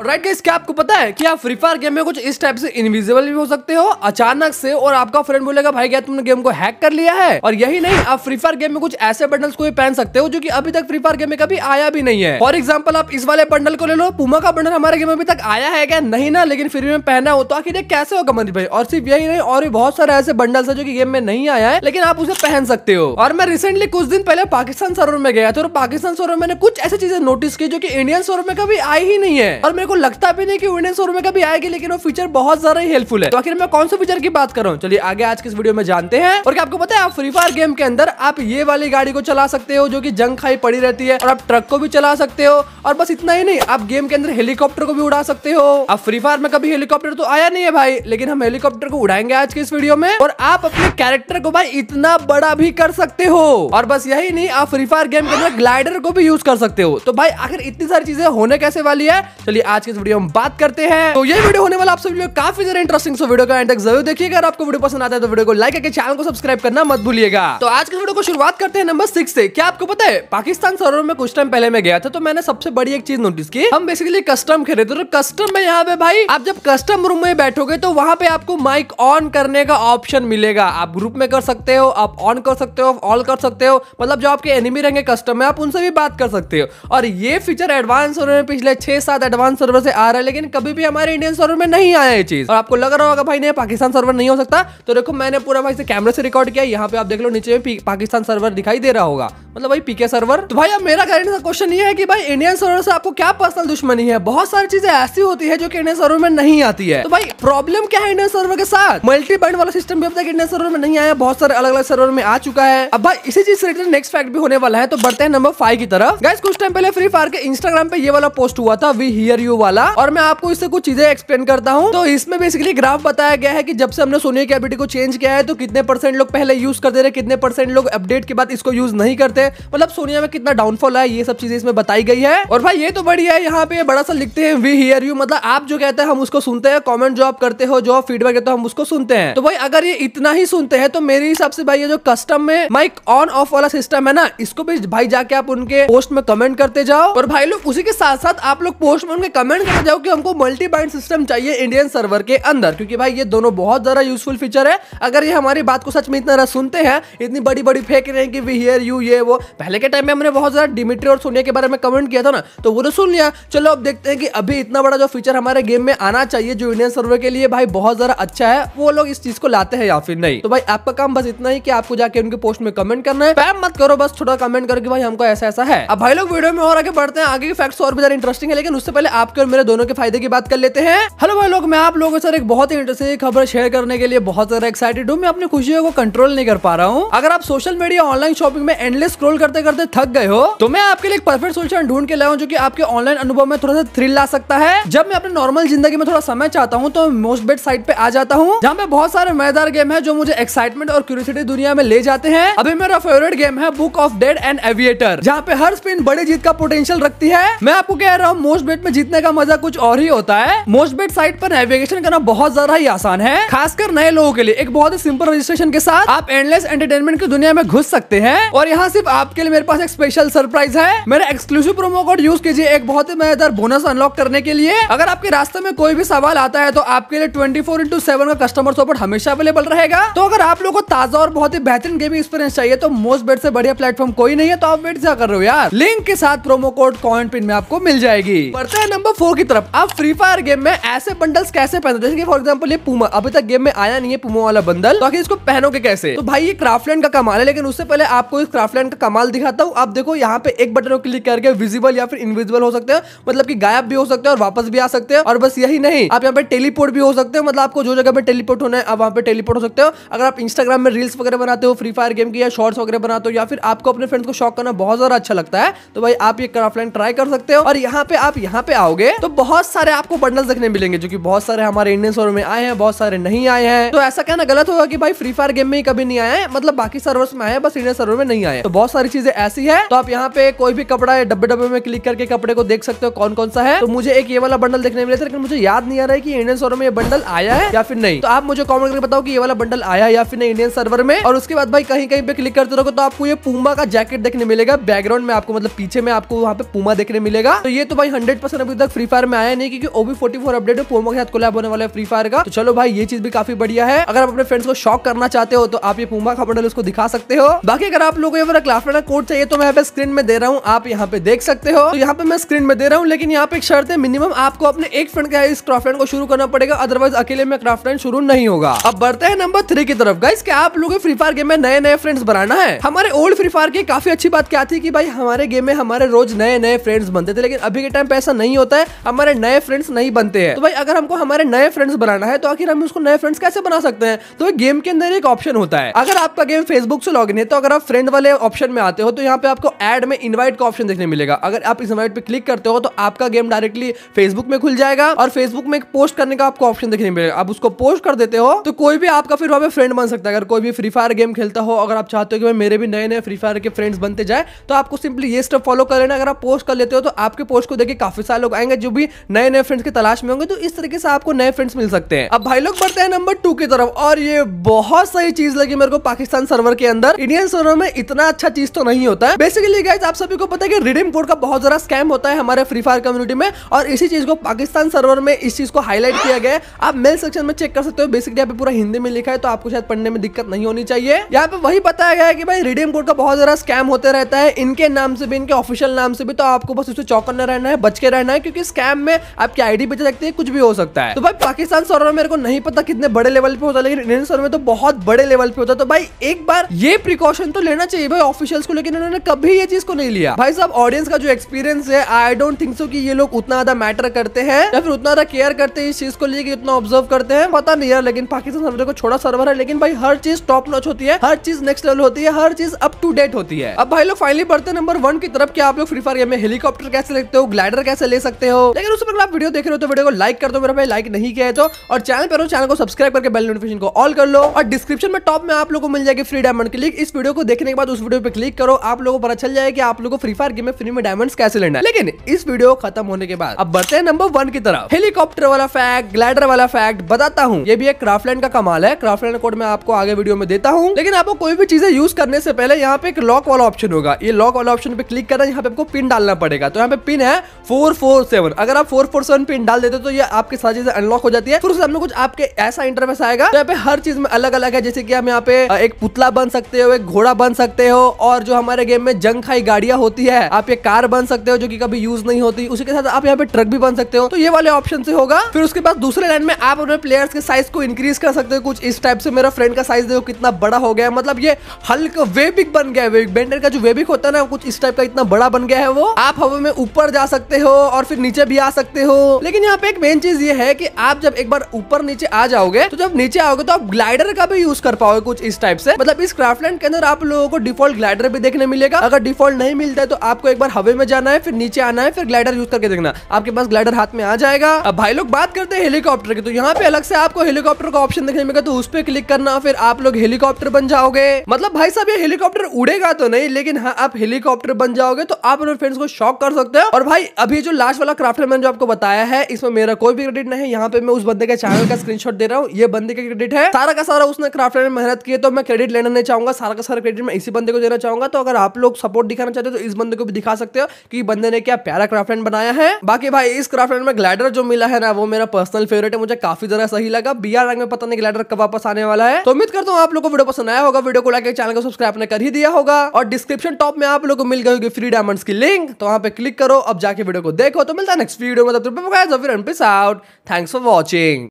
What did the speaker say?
और right guys क्या आपको पता है कि आप फ्री फायर गेम में कुछ इस टाइप से इनविजिबल भी हो सकते हो अचानक से और आपका फ्रेंड बोलेगा भाई क्या तुमने गेम को हैक कर लिया है और यही नहीं आप फ्री फायर गेम में कुछ ऐसे बंडल्स को भी पहन सकते हो जो कि अभी तक फ्री फायर गेम में कभी आया भी नहीं है फॉर एग्जाम्पल आप इस वाले बंडल को ले लो पुमा का बंडल हमारे गेम में अभी तक आया है क्या नहीं ना लेकिन फ्री में पहना हो तो आखिर ये कैसे होगा मंदिर भाई और सिर्फ यही नहीं और भी बहुत सारे ऐसे बंडल्स है जो की गेम में नहीं आया है लेकिन आप उसे पहन सकते हो और मैं रिसेंटली कुछ दिन पहले पाकिस्तान सरोवर में गया था और पाकिस्तान सरोवर मैंने कुछ ऐसी चीजें नोटिस की जो की इंडियन सरोवर में कभी आई ही नहीं है और मेरे मेरे को लगता भी नहीं कि विंडोज फोर में कभी आएगी लेकिन वो फीचर बहुत ज्यादा ही हेल्पफुल है तो आखिर मैं कौन सा फीचर की बात कर रहा हूँ चलिए आगे आज के इस वीडियो में जानते हैं और क्या आपको पता है आप फ्री फायर गेम के अंदर आप ये वाली गाड़ी को चला सकते हो जो की जंग खाई पड़ी रहती है और आप ट्रक को भी चला सकते हो और बस इतना ही नहीं आप गेम के अंदर हेलीकॉप्टर को भी उड़ा सकते हो आप फ्री फायर में कभी हेलीकॉप्टर तो आया नहीं है भाई लेकिन हम हेलीकॉप्टर को उड़ाएंगे आज के इस वीडियो में और आप अपने कैरेक्टर को भाई इतना बड़ा भी कर सकते हो और बस यही नहीं आप फ्री फायर गेम के अंदर ग्लाइडर को भी यूज कर सकते हो तो भाई आखिर इतनी सारी चीजें होने कैसे वाली है चलिए आज के इस वीडियो में बात करते हैं तो ये वीडियो होने वाला आप सभी काफी ज्यादा इंटरेस्टिंग सो वीडियो का एंड तक जरूर देखिएगा अगर आपको वीडियो पसंद आता है तो वीडियो को लाइक करके चैनल को सब्सक्राइब करना मत भूलिएगा तो आज के वीडियो को शुरुआत करते हैं नंबर सिक्स से क्या आपको पता है पाकिस्तान सर्वर में कुछ टाइम पहले मैं गया था तो मैंने सबसे बड़ी एक चीज नोटिस की हम बेसिकली कस्टम खेले तो कस्टम में यहाँ पे भाई आप जब कस्टम रूम में बैठोगे तो वहाँ पे आपको माइक ऑन करने का ऑप्शन मिलेगा आप ग्रुप में कर सकते हो आप ऑन कर सकते हो ऑल कर सकते हो मतलब जो आपके एनिमी रहेंगे कस्टम में आप उनसे भी बात कर सकते हो और ये फीचर एडवांस हो पिछले छह सात एडवांस सर्वर से आ रहा है लेकिन कभी भी हमारे इंडियन सर्वर में नहीं आया ये चीज और आपको लग रहा होगा भाई नहीं पाकिस्तान सर्वर नहीं हो सकता तो देखो मैंने पूरा भाई से कैमरे से रिकॉर्ड किया यहाँ पे आप देख लो नीचे में पाकिस्तान सर्वर दिखाई दे रहा होगा मतलब भाई पीके सर्वर तो भाई अब मेरा कहने का क्वेश्चन ये है कि भाई इंडियन सर्वर से आपको क्या पर्सनल दुश्मनी है बहुत सारी चीजें ऐसी होती है जो कि इंडियन सर्वर में नहीं आती है तो भाई प्रॉब्लम क्या है इंडियन सर्वर के साथ मल्टी बैंड वाला सिस्टम भी अब तक इंडियन सर्वर में नहीं आया बहुत सारे अलग अलग सर्वर में आ चुका है अब भाई इसी चीज से रिलेटेड नेक्स्ट फैक्ट भी होने वाला है तो बढ़ते हैं नंबर फाइव की तरफ गैस कुछ टाइम पहले फ्री फायर के इंस्टाग्राम पे ये वाला पोस्ट हुआ था वी हियर यू वाला और मैं आपको इससे कुछ चीजें एक्सप्लेन करता हूँ तो इसमें बेसिकली ग्राफ बताया गया है कि जब से हमने सोनी सोनिया कैबिटी को चेंज किया है तो कितने परसेंट लोग पहले यूज करते रहे कितने परसेंट लोग अपडेट के बाद इसको यूज नहीं करते मतलब सोनिया में कितना डाउनफॉल है ये सब चीजें इसमें बताई गई है और भाई ये तो बढ़िया है यहाँ पे बड़ा सा लिखते हैं वी हियर यू मतलब आप जो कहते हैं हम उसको सुनते हैं कॉमेंट जो आप करते हो जो आप फीडबैक देते हो हम उसको सुनते हैं तो भाई अगर ये इतना ही सुनते हैं तो मेरे हिसाब से भाई ये जो कस्टम में माइक ऑन ऑफ वाला सिस्टम है ना इसको भी भाई जाके आप उनके पोस्ट में कमेंट करते जाओ और भाई लोग उसी के साथ साथ आप लोग पोस्ट में उनके कमेंट कमेंट कर जाओ कि हमको मल्टी बाइंड सिस्टम चाहिए इंडियन सर्वर के अंदर क्योंकि भाई ये दोनों बहुत ज्यादा यूजफुल फीचर है अगर ये हमारी बात को सच में इतना सुनते हैं इतनी बड़ी बड़ी फेंक रहे हैं कि वी हियर यू ये वो पहले के टाइम में हमने बहुत ज्यादा डिमिट्री और सोनिया के बारे में कमेंट किया था ना तो वो तो सुन लिया चलो अब देखते हैं कि अभी इतना बड़ा जो फीचर हमारे गेम में आना चाहिए जो इंडियन सर्वर के लिए भाई बहुत ज्यादा अच्छा है वो लोग इस चीज को लाते हैं या फिर नहीं तो भाई आपका काम बस इतना ही कि आपको जाके उनके पोस्ट में कमेंट करना है पैम मत करो बस छोटा कमेंट करके भाई हमको ऐसा ऐसा है अब भाई लोग वीडियो में और आगे बढ़ते हैं आगे की फैक्ट्स तो और भी ज्यादा इंटरेस्टिंग है लेकिन उससे पहले आपके आपके और मेरे दोनों के फायदे की बात कर लेते हैं हेलो भाई लोग मैं आप लोगों से एक बहुत ही इंटरेस्टिंग खबर शेयर करने के लिए बहुत ज्यादा एक्साइटेड हूँ मैं अपनी खुशियों को कंट्रोल नहीं कर पा रहा हूँ अगर आप सोशल मीडिया ऑनलाइन शॉपिंग में एंडलेस स्क्रोल करते करते थक गए हो तो मैं आपके लिए परफेक्ट सोल्यूशन ढूंढ के लाया हूँ जो की आपके ऑनलाइन अनुभव में थोड़ा सा थ्रिल ला सकता है जब मैं अपनी नॉर्मल जिंदगी में थोड़ा समय चाहता हूँ तो मोस्ट बेट साइट पे आ जाता हूँ जहाँ पे बहुत सारे मजेदार गेम है जो मुझे एक्साइटमेंट और क्यूरियसिटी दुनिया में ले जाते हैं अभी मेरा फेवरेट गेम है book of dead and aviator जहाँ पे हर स्पिन बड़ी जीत का पोटेंशियल रखती है मैं आपको कह रहा हूँ मोस्ट बेट में जीतने का का मजा कुछ और ही होता है मोस्ट बेट साइट पर नेविगेशन करना बहुत ज्यादा ही आसान है खासकर नए लोगों के लिए एक बहुत ही सिंपल रजिस्ट्रेशन के साथ आप एंडलेस एंटरटेनमेंट की दुनिया में घुस सकते हैं और यहाँ सिर्फ आपके लिए मेरे पास एक स्पेशल सरप्राइज है मेरा एक्सक्लूसिव प्रोमो कोड यूज कीजिए एक बहुत ही मजेदार बोनस अनलॉक करने के लिए अगर आपके रास्ते में कोई भी सवाल आता है तो आपके लिए ट्वेंटी फोर इंटू सेवन का कस्टमर सपोर्ट हमेशा अवेलेबल रहेगा तो अगर आप लोगों को ताजा और बहुत ही बेहतरीन गेमिंग एक्सपीरियंस चाहिए तो मोस्ट बेट से बढ़िया प्लेटफॉर्म कोई नहीं है तो आप वेट क्या कर रहे हो यार लिंक के साथ प्रोमो कोड कॉइन पिन में आपको मिल जाएगी पढ़ते हैं नंबर नंबर फोर की तरफ अब फ्री फायर गेम में ऐसे बंडल्स कैसे पहनते जैसे कि फॉर एग्जांपल ये पुमा अभी तक गेम में आया नहीं है पुमा वाला बंडल तो आखिर इसको पहनोगे कैसे तो भाई ये क्राफ्टलैंड का कमाल है लेकिन उससे पहले आपको इस क्राफ्टलैंड का कमाल दिखाता हूँ आप देखो यहाँ पे एक बटन को क्लिक करके विजिबल या फिर इनविजिबल हो सकते हैं मतलब की गायब भी हो सकते हैं और वापस भी आ सकते हैं और बस यही नहीं आप यहाँ पे टेलीपोर्ट भी हो सकते हैं मतलब आपको जो जगह पे टेलीपोर्ट होना है आप वहाँ पे टेलीपोर्ट हो सकते हो अगर आप इंस्टाग्राम में रील्स वगैरह बनाते हो फ्री फायर गेम की या शॉर्ट्स वगैरह बनाते हो या फिर आपको अपने फ्रेंड्स को शॉक करना बहुत ज्यादा अच्छा लगता है तो भाई आप ये क्राफ्टलैंड ट्राई कर सकते हो और यहाँ पे आप यहाँ पे आओगे करोगे तो बहुत सारे आपको बंडल देखने मिलेंगे जो की बहुत सारे हमारे इंडियन सर्वर में आए हैं बहुत सारे नहीं आए हैं तो ऐसा कहना गलत होगा की भाई फ्री फायर गेम में ही कभी नहीं आए मतलब बाकी सर्वर्स में आए बस इंडियन सर्वर में नहीं आए तो बहुत सारी चीजें ऐसी है तो आप यहाँ पे कोई भी कपड़ा डब्बे डब्बे में क्लिक करके कपड़े को देख सकते हो कौन कौन सा है तो मुझे एक ये वाला बंडल देखने मिला थे लेकिन मुझे याद नहीं आ रहा है कि इंडियन सर्वर में ये बंडल आया है या फिर नहीं तो आप मुझे कॉमेंट करके बताओ कि ये वाला बंडल आया या फिर नहीं इंडियन सर्वर में और उसके बाद भाई कहीं कहीं पे क्लिक करते रहो तो आपको ये पुमा का जैकेट देखने मिलेगा बैकग्राउंड में आपको मतलब पीछे में आपको वहाँ पे पुमा देखने मिलेगा तो ये तो भाई हंड्रेड परसेंट अभी तक फ्री फायर में आया नहीं क्योंकि ओबी फोर्टी फोर अपडेट पोमो के साथ कोलैब होने वाला है फ्री फायर का तो चलो भाई ये चीज भी काफी बढ़िया है अगर आप अपने फ्रेंड्स को शॉक करना चाहते हो तो आप ये पूमा का मॉडल उसको दिखा सकते हो बाकी अगर आप लोगों को कोड चाहिए तो मैं स्क्रीन में दे रहा हूँ आप यहाँ पे देख सकते हो तो यहाँ पे मैं स्क्रीन में दे रहा हूँ लेकिन यहाँ पे एक शर्त है मिनिमम आपको अपने एक फ्रेंड का इस क्राफ्ट को शुरू करना पड़ेगा अदरवाइज अकेले में क्राफ्ट शुरू नहीं होगा अब बढ़ते हैं नंबर थ्री की तरफ गाइस के आप लोगों फ्री फायर गेम में नए नए फ्रेंड्स बनाना है हमारे ओल्ड फ्री फायर की काफी अच्छी बात क्या थी कि भाई हमारे गेम में हमारे रोज नए नए फ्रेंड्स बनते थे लेकिन अभी के टाइम पैसा नहीं होता होता है हमारे नए फ्रेंड्स नहीं बनते हैं तो भाई अगर हमको हमारे नए फ्रेंड्स बनाना है तो आखिर हम उसको नए फ्रेंड्स कैसे बना सकते हैं तो गेम के अंदर एक ऑप्शन होता है अगर आपका गेम फेसबुक से लॉग इन है तो अगर आप फ्रेंड वाले ऑप्शन में आते हो तो यहाँ पे आपको एड में इन्वाइट का ऑप्शन देखने मिलेगा अगर आप इस इन्वाइट पे क्लिक करते हो तो आपका गेम डायरेक्टली फेसबुक में खुल जाएगा और फेसबुक में पोस्ट करने का आपको ऑप्शन देखने मिलेगा आप उसको पोस्ट कर देते हो तो कोई भी आपका फिर वहां पे फ्रेंड बन सकता है अगर कोई भी फ्री फायर गेम खेलता हो अगर आप चाहते हो कि मेरे भी नए नए फ्री फायर के फ्रेंड्स बनते जाए तो आपको सिंपली ये स्टेप फॉलो कर लेना अगर आप पोस्ट कर लेते हो तो आपके पोस्ट को देखिए काफी सारे लोग आएंगे जाएंगे जो भी नए नए फ्रेंड्स की तलाश में होंगे तो इस तरीके से आपको नए फ्रेंड्स मिल सकते हैं अब भाई लोग बढ़ते हैं नंबर टू की तरफ और ये बहुत सही चीज लगी मेरे को पाकिस्तान सर्वर के अंदर इंडियन सर्वर में इतना अच्छा चीज तो नहीं होता है बेसिकली गाइज आप सभी को पता है कि रिडीम कोड का बहुत ज्यादा स्कैम होता है हमारे फ्री फायर कम्युनिटी में और इसी चीज को पाकिस्तान सर्वर में इस चीज को हाईलाइट किया गया है आप मेल सेक्शन में चेक कर सकते हो बेसिकली यहाँ पे पूरा हिंदी में लिखा है तो आपको शायद पढ़ने में दिक्कत नहीं होनी चाहिए यहाँ पे वही बताया गया है कि भाई रिडीम कोड का बहुत ज्यादा स्कैम होते रहता है इनके नाम से भी इनके ऑफिशियल नाम से भी तो आपको बस उसे चौकन्ना रहना है बच के रहना है क्योंकि क्योंकि स्कैम में आपकी आईडी बेच सकती है कुछ भी हो सकता है तो भाई पाकिस्तान सर्वर मेरे को नहीं पता कितने बड़े लेवल पे होता है लेकिन इंडियन सर्वर में तो बहुत बड़े लेवल पे होता है तो भाई एक बार ये प्रिकॉशन तो लेना चाहिए भाई ऑफिशियल्स को लेकिन उन्होंने कभी ये चीज को नहीं लिया भाई साहब ऑडियंस का जो एक्सपीरियंस है आई डोंट थिंक सो की ये लोग उतना ज्यादा मैटर करते हैं या फिर उतना ज्यादा केयर करते हैं इस चीज को लेकर इतना ऑब्जर्व करते हैं पता नहीं यार लेकिन पाकिस्तान सर्वर को छोटा सर्वर है लेकिन भाई हर चीज टॉप नॉच होती है हर चीज नेक्स्ट लेवल होती है हर चीज अप टू डेट होती है अब भाई लोग फाइनली बढ़ते नंबर वन की तरफ क्या आप लोग फ्री फायर गेम में हेलीकॉप्टर कैसे लेते हो ग्लाइडर कैसे ले सकते सकते हो लेकिन उस पहले आप वीडियो देख रहे हो तो वीडियो को लाइक कर दो मेरा भाई लाइक नहीं किया है तो और चैनल पर हो चैनल को सब्सक्राइब करके बेल नोटिफिकेशन को ऑल कर लो और डिस्क्रिप्शन में टॉप में आप लोगों को मिल जाएगी फ्री डायमंड क्लिक इस वीडियो को देखने के बाद उस वीडियो पर क्लिक करो आप लोगों को पता चल जाएगा कि आप लोगों को फ्री फायर गेम में फ्री में डायमंड कैसे लेना है लेकिन इस वीडियो खत्म होने के बाद अब बढ़ते हैं नंबर वन की तरफ हेलीकॉप्टर वाला फैक्ट ग्लाइडर वाला फैक्ट बताता हूँ ये भी एक क्राफ्टलैंड का कमाल है क्राफ्टलैंड कोड मैं आपको आगे वीडियो में देता हूँ लेकिन आपको कोई भी चीजें यूज करने से पहले यहाँ पे एक लॉक वाला ऑप्शन होगा ये लॉक वाला ऑप्शन पे क्लिक करना यहाँ पे आपको पिन डालना पड़ेगा तो यहाँ पे पिन है फोर फोर सेवन अगर आप फोर फोर सेवन पिन डाल देते हो तो ये आपके सारी चीजें अनलॉक हो जाती है फिर सामने कुछ आपके ऐसा इंटरफेस आएगा तो यहाँ पे हर चीज में अलग अलग है जैसे कि हम यहाँ पे एक पुतला बन सकते हो एक घोड़ा बन सकते हो और जो हमारे गेम में जंग खाई गाड़िया होती है आप ये कार बन सकते हो जो की कभी यूज नहीं होती उसी के साथ आप यहाँ पे ट्रक भी बन सकते हो तो ये वाले ऑप्शन से होगा फिर उसके बाद दूसरे लाइन में आप अपने प्लेयर्स के साइज को इंक्रीज कर सकते हो कुछ इस टाइप से मेरा फ्रेंड का साइज देखो कितना बड़ा हो गया मतलब ये हल्क वेबिक बन गया है बेंडर का जो वेबिक होता है ना कुछ इस टाइप का इतना बड़ा बन गया है वो आप हवा में ऊपर जा सकते हो और फिर नीचे भी आ सकते हो लेकिन यहाँ पे एक मेन चीज ये है की आप जब एक बार ऊपर नीचे आ जाओगे तो जब नीचे आओगे तो आप ग्लाइडर का भी यूज कर पाओगे कुछ इस टाइप से मतलब इस क्राफ्टलैंड के अंदर आप लोगों को डिफॉल्ट ग्लाइडर भी देखने मिलेगा अगर डिफॉल्ट नहीं मिलता है तो आपको एक बार हवे में जाना है फिर नीचे आना है फिर ग्लाइडर यूज करके देखना आपके पास ग्लाइडर हाथ में आ जाएगा अब भाई लोग बात करते हैं हेलीकॉप्टर की तो यहाँ पे अलग से आपको हेलीकॉप्टर का ऑप्शन देखने मिलेगा तो उस पर क्लिक करना फिर आप लोग हेलीकॉप्टर बन जाओगे मतलब भाई साहब ये हेलीकॉप्टर उड़ेगा तो नहीं लेकिन हाँ आप हेलीकॉप्टर बन जाओगे तो आप अपने फ्रेंड्स को शॉक कर सकते हो और भाई अभी जो लास्ट वाला क्राफ्टर मैंने जो आपको बताया है इसमें मेरा कोई भी क्रेडिट नहीं है यहाँ पे मैं उस बंदे के चैनल का स्क्रीनशॉट दे रहा हूँ ये बंदे का क्रेडिट है सारा का सारा उसने क्राफ्टर में मेहनत की है तो मैं क्रेडिट लेना नहीं चाहूंगा सारा का सारा क्रेडिट मैं इसी बंदे को देना चाहूंगा तो अगर आप लोग सपोर्ट दिखाना चाहते हो तो इस बंदे को भी दिखा सकते हो कि बंदे ने क्या प्यारा क्राफ्टलैंड बनाया है बाकी भाई इस क्राफ्टलैंड में ग्लैडर जो मिला है ना वो मेरा पर्सनल फेवरेट है मुझे काफी जरा सही लगा बी रंग में पता नहीं ग्लैडर कब वापस आने वाला है तो उम्मीद करता हूँ आप लोग को वीडियो पसंद आया होगा वीडियो को लाइक चैनल को सब्सक्राइब ने कर ही दिया होगा और डिस्क्रिप्शन टॉप में आप लोग को मिल गई होगी फ्री डायमंड्स की लिंक तो वहाँ पे क्लिक करो अब जाके वीडियो को देखो तो मिलता है नेक्स्ट वीडियो में तब तक फिर आउट थैंक्स फॉर वॉचिंग